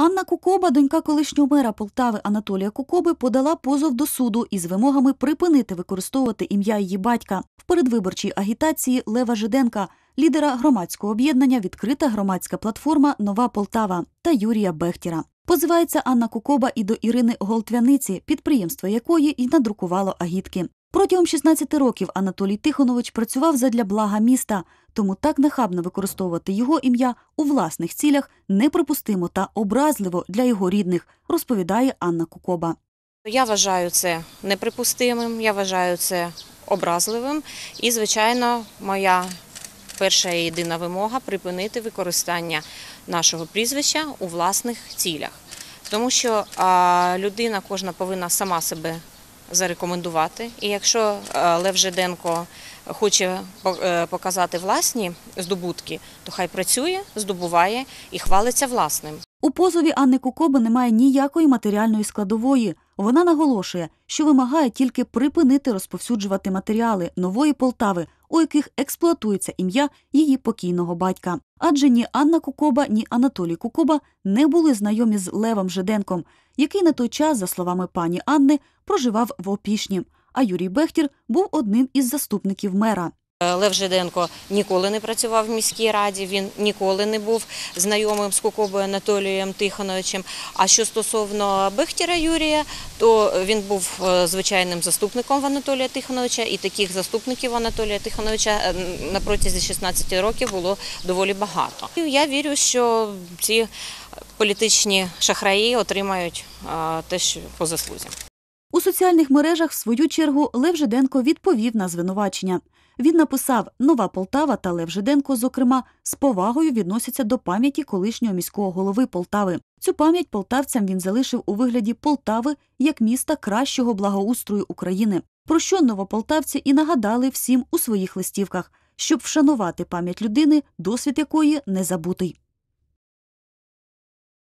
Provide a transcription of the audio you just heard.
Анна Кукоба, донька колишнього мера Полтави Анатолія Кукоби, подала позов до суду із вимогами припинити використовувати ім'я її батька в передвиборчій агітації Лева Жиденка, лідера громадського об'єднання Відкрита громадська платформа Нова Полтава та Юрія Бехтіра. Позивається Анна Кукоба і до Ірини Голтвяниці, підприємство якої й надрукувало агітки. Протягом 16 років Анатолій Тихонович працював задля блага міста, тому так нахабно використовувати його ім'я у власних цілях неприпустимо та образливо для його рідних, розповідає Анна Кукоба. Я вважаю це неприпустимим, я вважаю це образливим. І, звичайно, моя перша і єдина вимога припинити використання нашого прізвища у власних цілях, тому що людина кожна повинна сама себе зарекомендувати. І якщо е, Лев Жиденко хоче е, показати власні здобутки, то хай працює, здобуває і хвалиться власним. У позові Анни Кукоби немає ніякої матеріальної складової. Вона наголошує, що вимагає тільки припинити розповсюджувати матеріали нової Полтави у яких експлуатується ім'я її покійного батька. Адже ні Анна Кукоба, ні Анатолій Кукоба не були знайомі з Левом Жиденком, який на той час, за словами пані Анни, проживав в Опішні. А Юрій Бехтір був одним із заступників мера. Е, Лев Жиденко ніколи не працював в міській раді. Він ніколи не був знайомим з Кокобою Анатолієм Тихоновичем. А що стосовно Бехтіра Юрія, то він був е, звичайним заступником Анатолія Тихоновича, і таких заступників Анатолія Тихоновича е, на протязі 16 років було доволі багато. Я вірю, що ці політичні шахраї отримають те, що по заслузі. У соціальних мережах, в свою чергу, Лев Жиденко відповів на звинувачення. Він написав: Нова Полтава та Лев Жиденко, зокрема, з повагою відносяться до пам'яті колишнього міського голови Полтави. Цю пам'ять полтавцям він залишив у вигляді Полтави як міста кращого благоустрою України. Про що новополтавці і нагадали всім у своїх листівках, щоб вшанувати пам'ять людини, досвід якої не забутий.